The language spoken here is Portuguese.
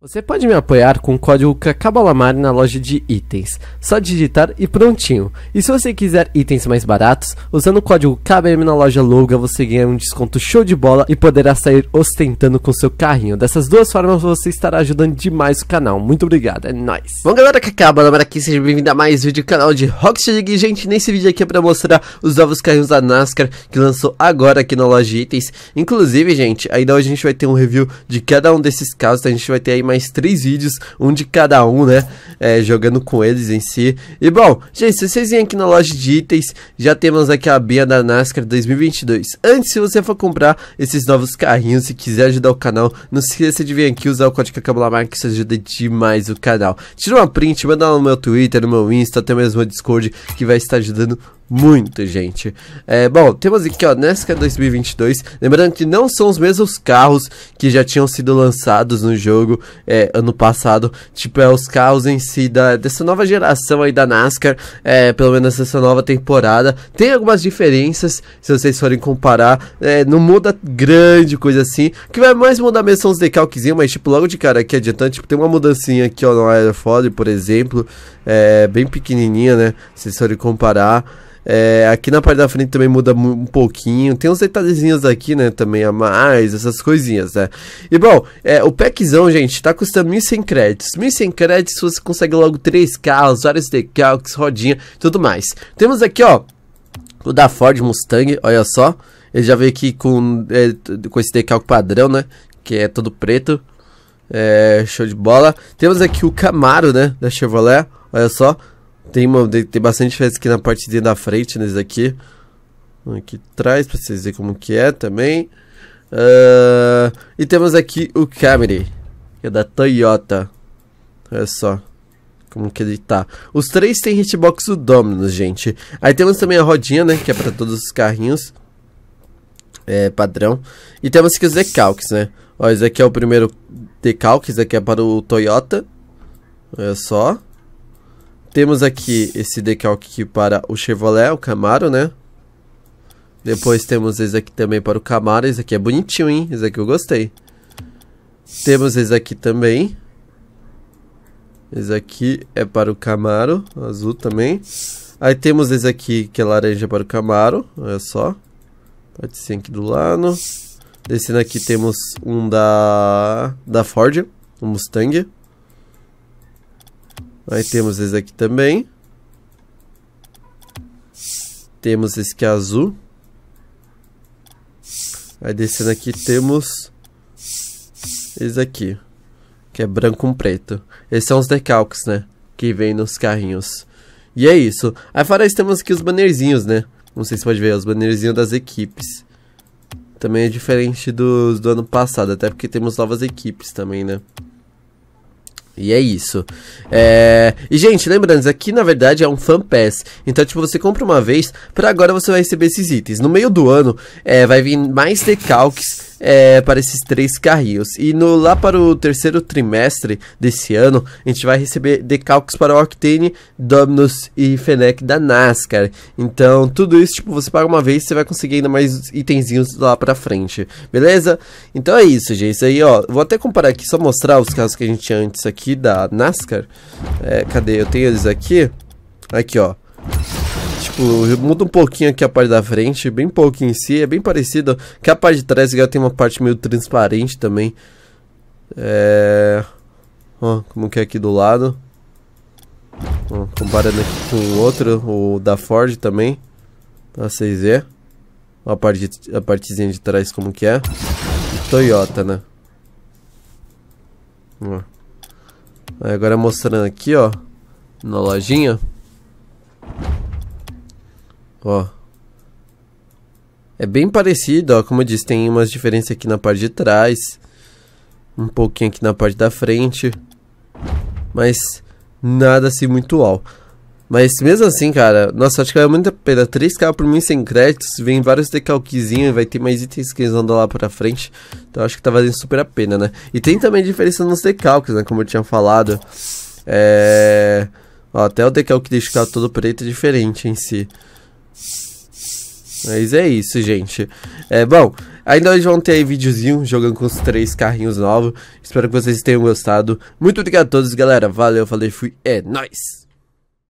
Você pode me apoiar com o código CACABOLAMAR na loja de itens. Só digitar e prontinho. E se você quiser itens mais baratos, usando o código KBM na loja Louga, você ganha um desconto show de bola e poderá sair ostentando com seu carrinho. Dessas duas formas você estará ajudando demais o canal. Muito obrigado, é nóis. Bom galera, CACABOLAMAR aqui, seja bem-vindo a mais vídeo do canal de Rockstar League. Gente, nesse vídeo aqui é pra mostrar os novos carrinhos da NASCAR que lançou agora aqui na loja de itens. Inclusive, gente, ainda hoje a gente vai ter um review de cada um desses carros, então a gente vai ter aí mais três vídeos, um de cada um, né? É, jogando com eles em si. E bom, gente, se vocês vêm aqui na loja de itens, já temos aqui a Bia da NASCAR 2022. Antes, se você for comprar esses novos carrinhos e quiser ajudar o canal, não se esqueça de vir aqui usar o código Cabulamarca que isso ajuda demais o canal. Tira uma print, manda lá no meu Twitter, no meu Insta, até mesmo no Discord, que vai estar ajudando muito muito, gente. É, bom, temos aqui, ó, Nesca 2022. Lembrando que não são os mesmos carros que já tinham sido lançados no jogo é, ano passado. Tipo, é os carros em si da, dessa nova geração aí da NASCAR. É, pelo menos essa nova temporada. Tem algumas diferenças, se vocês forem comparar. É, não muda grande coisa assim. O que vai mais mudar mesmo são os decalquezinhos, mas, tipo, logo de cara aqui adiantando, tipo, tem uma mudancinha aqui, ó, no Aerofólio, por exemplo. É, bem pequenininha, né? Se vocês forem comparar. É, aqui na parte da frente também muda um pouquinho. Tem uns detalhezinhos aqui, né? Também a mais, essas coisinhas, né? E bom, é, o packzão, gente, tá custando 1.100 créditos. 1.100 créditos você consegue logo três carros, vários decalques, rodinha, tudo mais. Temos aqui, ó, o da Ford Mustang, olha só. Ele já veio aqui com, é, com esse decalque padrão, né? Que é todo preto. É, show de bola. Temos aqui o Camaro, né? Da Chevrolet. Olha só. Tem, uma, tem bastante diferença aqui na parte de da frente, nesse né, aqui. Aqui atrás, pra vocês verem como que é também. Uh, e temos aqui o Camry, que é da Toyota. Olha só como que ele tá. Os três tem hitbox do Dominus, gente. Aí temos também a rodinha, né, que é pra todos os carrinhos. É, padrão. E temos aqui os decalques, né. Ó, esse aqui é o primeiro decalque, esse aqui é para o Toyota. Olha só. Temos aqui esse decalque aqui para o Chevrolet, o Camaro, né? Depois temos esse aqui também para o Camaro. Esse aqui é bonitinho, hein? Esse aqui eu gostei. Temos esse aqui também. Esse aqui é para o Camaro, azul também. Aí temos esse aqui que é laranja para o Camaro, olha só. ser aqui do lado. Descendo aqui temos um da da Ford, um Mustang. Aí temos esse aqui também. Temos esse que é azul. Aí descendo aqui temos esse aqui, que é branco com preto. Esses é são os decalques, né, que vem nos carrinhos. E é isso. Aí fora isso temos aqui os bannerzinhos, né. Não sei se pode ver, os bannerzinhos das equipes. Também é diferente dos do ano passado, até porque temos novas equipes também, né. E é isso. É... E, gente, lembrando, isso aqui na verdade é um fan pass. Então, tipo, você compra uma vez, pra agora você vai receber esses itens. No meio do ano, é, vai vir mais decalques é, para esses três carrinhos. E no, lá para o terceiro trimestre desse ano, a gente vai receber decalques para o Octane, Dominus e Fenec da NASCAR. Então, tudo isso, tipo, você paga uma vez você vai conseguir ainda mais itenzinhos lá pra frente, beleza? Então é isso, gente. Isso aí, ó. Vou até comparar aqui, só mostrar os carros que a gente tinha antes aqui da NASCAR. É, cadê? Eu tenho eles aqui. Aqui, ó muda um pouquinho aqui a parte da frente, bem pouco em si, é bem parecida. Que a parte de trás já tem uma parte meio transparente também. É... Ó, como que é aqui do lado. Ó, comparando aqui com o outro, o da Ford também. A 6 verem. a, parte a partezinha de trás como que é. E Toyota, né? Ó. Aí agora mostrando aqui, ó. Na lojinha ó. É bem parecido, ó, como eu disse, tem umas diferenças aqui na parte de trás, um pouquinho aqui na parte da frente, mas nada assim muito uau. Mas mesmo assim, cara, nossa, acho que vale muito a pena. 3k por mim sem créditos, vem vários decalquezinhos, vai ter mais itens que eles andam lá pra frente. Então acho que tá valendo super a pena, né? E tem também diferença nos decalques, né? Como eu tinha falado. É. Ó, até o decalque deixa o carro todo preto é diferente em si. Mas é isso, gente. É bom. Ainda hoje vão ter aí videozinho jogando com os três carrinhos novos. Espero que vocês tenham gostado. Muito obrigado a todos, galera. Valeu, falei, fui. É nóis!